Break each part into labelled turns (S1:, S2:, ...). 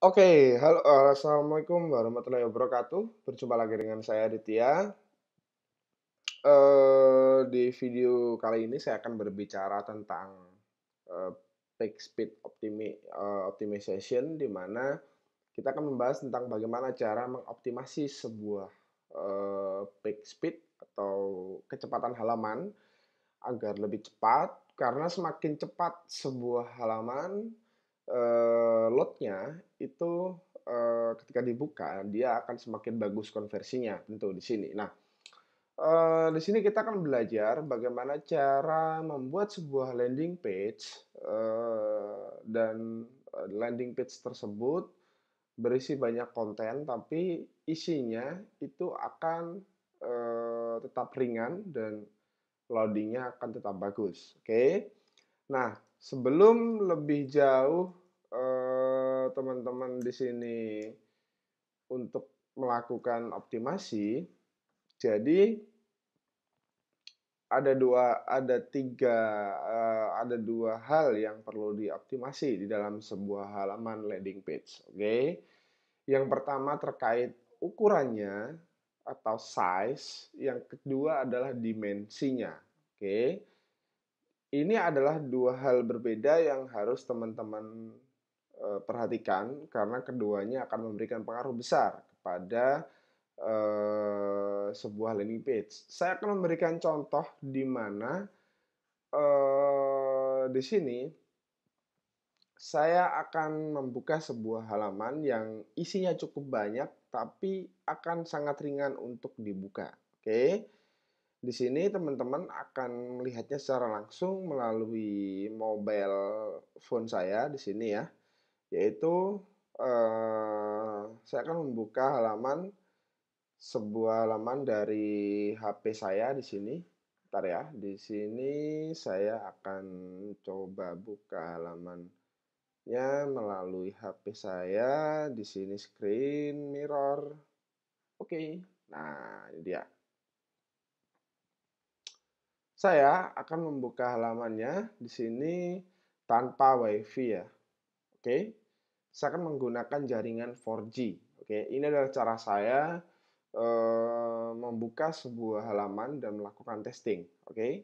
S1: Oke, okay, halo, eh, assalamualaikum warahmatullahi wabarakatuh. Berjumpa lagi dengan saya Aditya. Uh, di video kali ini saya akan berbicara tentang uh, peak speed optimi uh, optimization, di mana kita akan membahas tentang bagaimana cara mengoptimasi sebuah uh, peak speed atau kecepatan halaman agar lebih cepat. Karena semakin cepat sebuah halaman, uh, eh, lotnya itu uh, ketika dibuka dia akan semakin bagus konversinya tentu di sini. Nah, uh, di sini kita akan belajar bagaimana cara membuat sebuah landing page uh, dan landing page tersebut berisi banyak konten tapi isinya itu akan uh, tetap ringan dan loadingnya akan tetap bagus. Oke. Okay? Nah, sebelum lebih jauh Eh, teman-teman di sini untuk melakukan optimasi, jadi ada dua, ada tiga, uh, ada dua hal yang perlu dioptimasi di dalam sebuah halaman landing page. Oke, okay? yang pertama terkait ukurannya atau size, yang kedua adalah dimensinya. Oke, okay? ini adalah dua hal berbeda yang harus teman-teman Eh, perhatikan karena keduanya akan memberikan pengaruh besar kepada uh, sebuah landing page. Saya akan memberikan contoh di mana uh, di sini saya akan membuka sebuah halaman yang isinya cukup banyak tapi akan sangat ringan untuk dibuka. Oke. Okay? Di sini teman-teman akan melihatnya secara langsung melalui mobile phone saya di sini ya yaitu eh, saya akan membuka halaman sebuah halaman dari HP saya di sini. Bentar ya, di sini saya akan coba buka halamannya melalui HP saya. Di sini screen mirror. Oke, nah ini dia. Saya akan membuka halamannya di sini tanpa WiFi ya. Oke, okay saya akan menggunakan jaringan 4G. Oke, ini adalah cara saya uh, membuka sebuah halaman dan melakukan testing. Oke,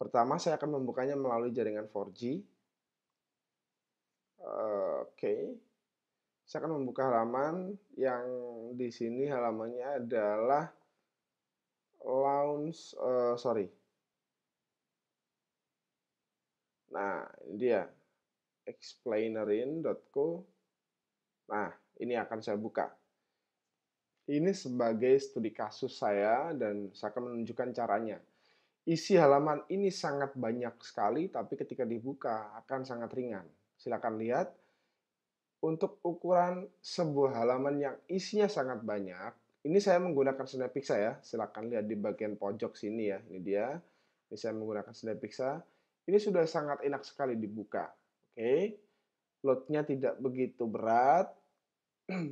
S1: pertama saya akan membukanya melalui jaringan 4G. Uh, oke, saya akan membuka halaman yang di sini halamannya adalah launch, eh, Uh, sorry. Nah, ini dia explainerin.co. Nah, ini akan saya buka. Ini sebagai studi kasus saya dan saya akan menunjukkan caranya. Isi halaman ini sangat banyak sekali, tapi ketika dibuka akan sangat ringan. Silakan lihat. Untuk ukuran sebuah halaman yang isinya sangat banyak, ini saya menggunakan Snapixa saya. Silakan lihat di bagian pojok sini ya. Ini dia. Ini saya menggunakan saya. Ini sudah sangat enak sekali dibuka okay. loadnya tidak begitu berat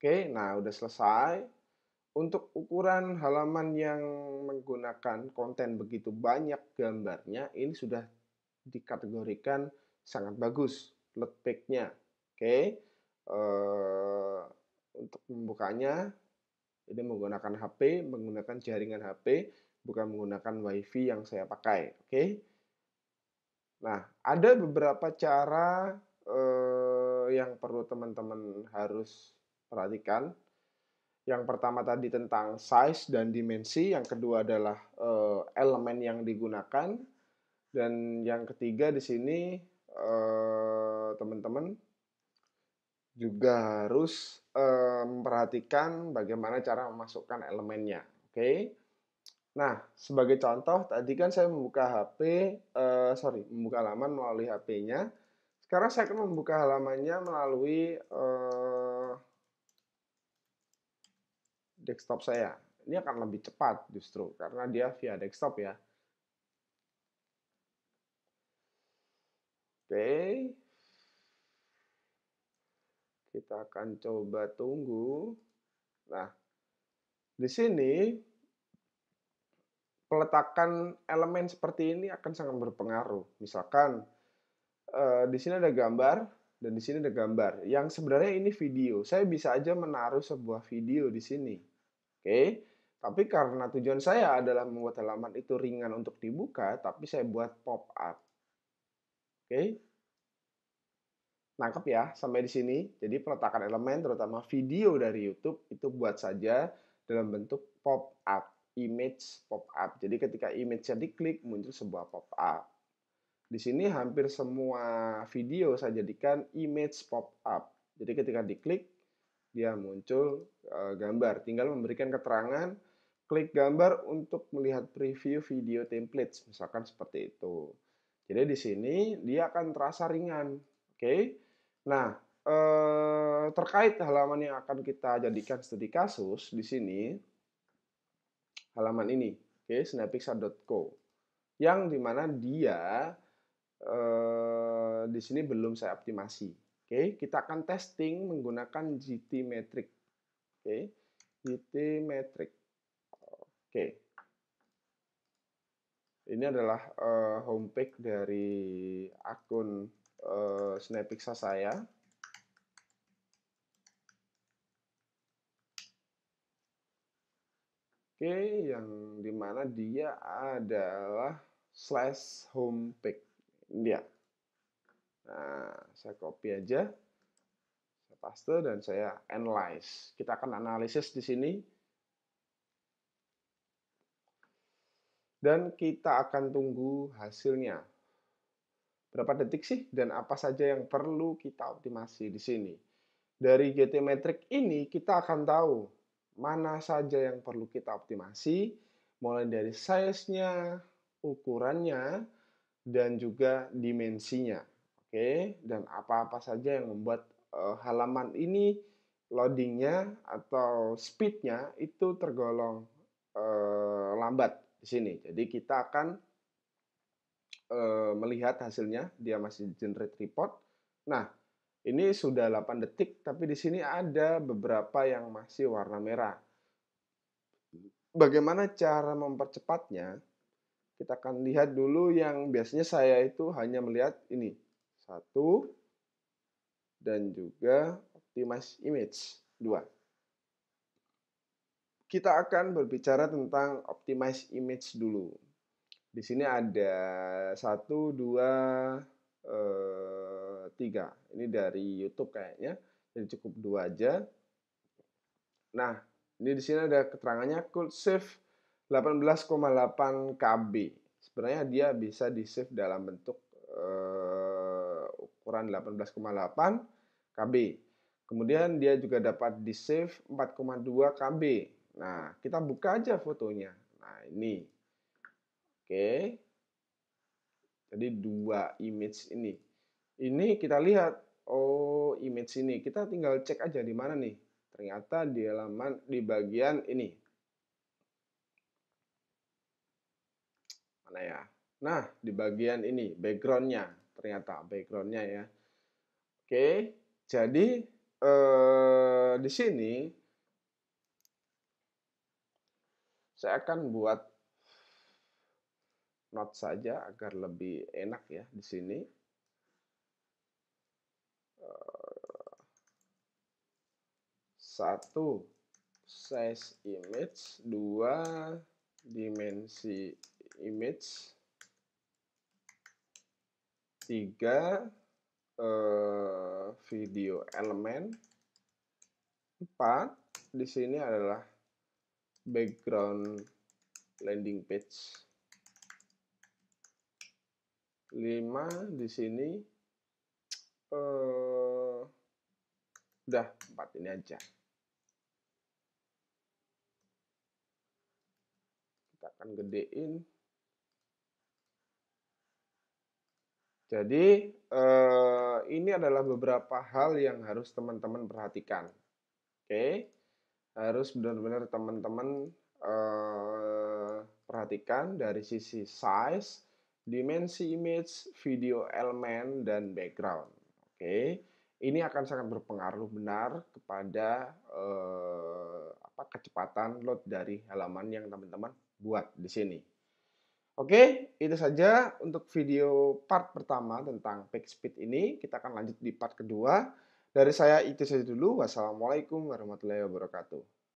S1: Oke, okay, nah udah selesai. Untuk ukuran halaman yang menggunakan konten begitu banyak gambarnya, ini sudah dikategorikan sangat bagus load pack-nya. Oke, okay. Eh, untuk membukanya, ini menggunakan HP, menggunakan jaringan HP, bukan menggunakan WiFi yang saya pakai. Oke, okay. Nah, ada beberapa cara eh, yang perlu teman-teman harus perhatikan. Yang pertama tadi tentang size dan dimensi, yang kedua adalah eh, elemen yang digunakan, dan yang ketiga di sini eh, teman-teman juga harus eh, memperhatikan bagaimana cara memasukkan elemennya. Oke. Okay? Nah, sebagai contoh, tadi kan saya membuka HP, eh, sorry, membuka halaman melalui HP-nya. Sekarang saya akan membuka halamannya melalui uh, desktop saya. Ini akan lebih cepat justru, karena dia via desktop ya. Oke. Kita akan coba tunggu. Nah, di sini peletakan elemen seperti ini akan sangat berpengaruh. Misalkan eh, di sini ada gambar dan di sini ada gambar. Yang sebenarnya ini video. Saya bisa aja menaruh sebuah video di sini. Oke. Okay? Tapi karena tujuan saya adalah membuat halaman itu ringan untuk dibuka, tapi saya buat pop up. Oke. Okay? Nangkep ya sampai di sini. Jadi peletakan elemen terutama video dari YouTube itu buat saja dalam bentuk pop up image pop-up. Jadi ketika image-nya diklik, muncul sebuah pop-up. Di sini hampir semua video saya jadikan image pop-up. Jadi ketika diklik, dia muncul e, gambar. Tinggal memberikan keterangan, klik gambar untuk melihat preview video template misalkan seperti itu. Jadi di sini dia akan terasa ringan. Oke. Okay? Nah, eh, terkait halaman yang akan kita jadikan studi kasus di sini, halaman ini, oke, okay, snapixar.co. Yang dimana dia eh, di sini belum saya optimasi. Oke, okay, kita akan testing menggunakan GT metric. Oke, okay, GT metric. Oke. Okay. Ini adalah uh, homepage dari akun uh, eh, Snapixar saya. yang dimana dia adalah slash home page dia. Nah, saya copy aja, saya paste dan saya analyze. Kita akan analisis di sini. Dan kita akan tunggu hasilnya. Berapa detik sih dan apa saja yang perlu kita optimasi di sini. Dari GT metric ini kita akan tahu mana saja yang perlu kita optimasi, mulai dari size-nya, ukurannya, dan juga dimensinya. Oke, dan apa-apa saja yang membuat uh, halaman ini loadingnya atau speednya itu tergolong uh, lambat di sini. Jadi kita akan uh, melihat hasilnya, dia masih generate report. Nah, ini sudah 8 detik, tapi di sini ada beberapa yang masih warna merah. Bagaimana cara mempercepatnya? Kita akan lihat dulu yang biasanya saya itu hanya melihat ini. Satu, dan juga optimize image. Dua. Kita akan berbicara tentang optimize image dulu. Di sini ada satu, dua, eh, tiga. Ini dari YouTube kayaknya. Jadi cukup dua aja. Nah, ini di sini ada keterangannya could save 18,8 KB. Sebenarnya dia bisa di save dalam bentuk uh, ukuran 18,8 KB. Kemudian dia juga dapat di save 4,2 KB. Nah, kita buka aja fotonya. Nah, ini. Oke. Jadi dua image ini ini kita lihat oh image ini kita tinggal cek aja di mana nih ternyata di halaman di bagian ini mana ya nah di bagian ini backgroundnya ternyata backgroundnya ya oke jadi eh, di sini saya akan buat not saja agar lebih enak ya di sini satu size image, dua dimensi image, tiga eh, video elemen, empat di sini adalah background landing page. lima di sini eh udah 4 ini aja. akan gedein. Jadi eh, ini adalah beberapa hal yang harus teman-teman perhatikan. Oke, harus benar-benar teman-teman eh, perhatikan dari sisi size, dimensi image, video elemen, dan background. Oke, ini akan sangat berpengaruh benar kepada eh, apa kecepatan load dari halaman yang teman-teman buat di sini. Oke, itu saja untuk video part pertama tentang page speed ini. Kita akan lanjut di part kedua. Dari saya itu saja dulu. Wassalamualaikum warahmatullahi wabarakatuh.